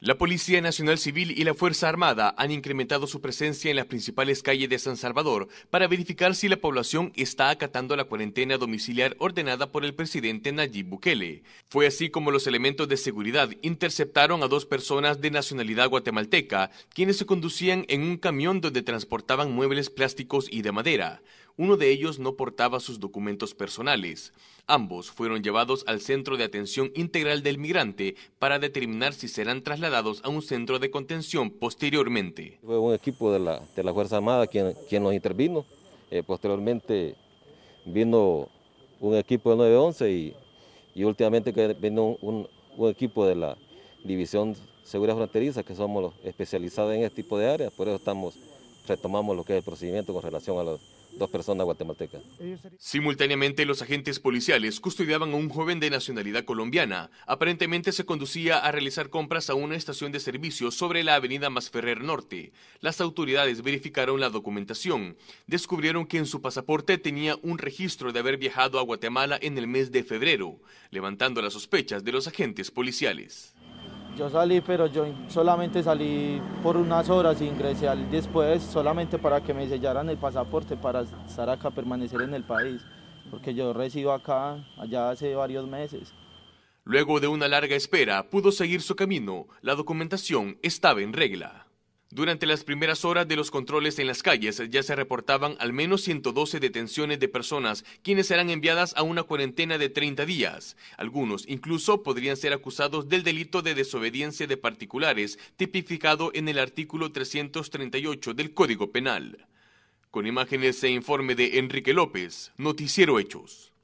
La Policía Nacional Civil y la Fuerza Armada han incrementado su presencia en las principales calles de San Salvador para verificar si la población está acatando la cuarentena domiciliar ordenada por el presidente Nayib Bukele. Fue así como los elementos de seguridad interceptaron a dos personas de nacionalidad guatemalteca, quienes se conducían en un camión donde transportaban muebles plásticos y de madera. Uno de ellos no portaba sus documentos personales. Ambos fueron llevados al Centro de Atención Integral del Migrante para determinar si serán trasladados a un centro de contención posteriormente. Fue un equipo de la, Fuerza Armada quien, quien nos intervino. Eh, posteriormente vino un equipo de 911 y, y últimamente vino un, un equipo de la División Seguridad Fronteriza, que somos los especializados en este tipo de áreas, por eso estamos retomamos lo que es el procedimiento con relación a las dos personas guatemaltecas. Simultáneamente, los agentes policiales custodiaban a un joven de nacionalidad colombiana. Aparentemente se conducía a realizar compras a una estación de servicio sobre la avenida Masferrer Norte. Las autoridades verificaron la documentación. Descubrieron que en su pasaporte tenía un registro de haber viajado a Guatemala en el mes de febrero, levantando las sospechas de los agentes policiales. Yo salí, pero yo solamente salí por unas horas y ingresé al después solamente para que me sellaran el pasaporte para estar acá, permanecer en el país, porque yo resido acá, allá hace varios meses. Luego de una larga espera, pudo seguir su camino. La documentación estaba en regla. Durante las primeras horas de los controles en las calles ya se reportaban al menos 112 detenciones de personas, quienes serán enviadas a una cuarentena de 30 días. Algunos incluso podrían ser acusados del delito de desobediencia de particulares, tipificado en el artículo 338 del Código Penal. Con imágenes e informe de Enrique López, Noticiero Hechos.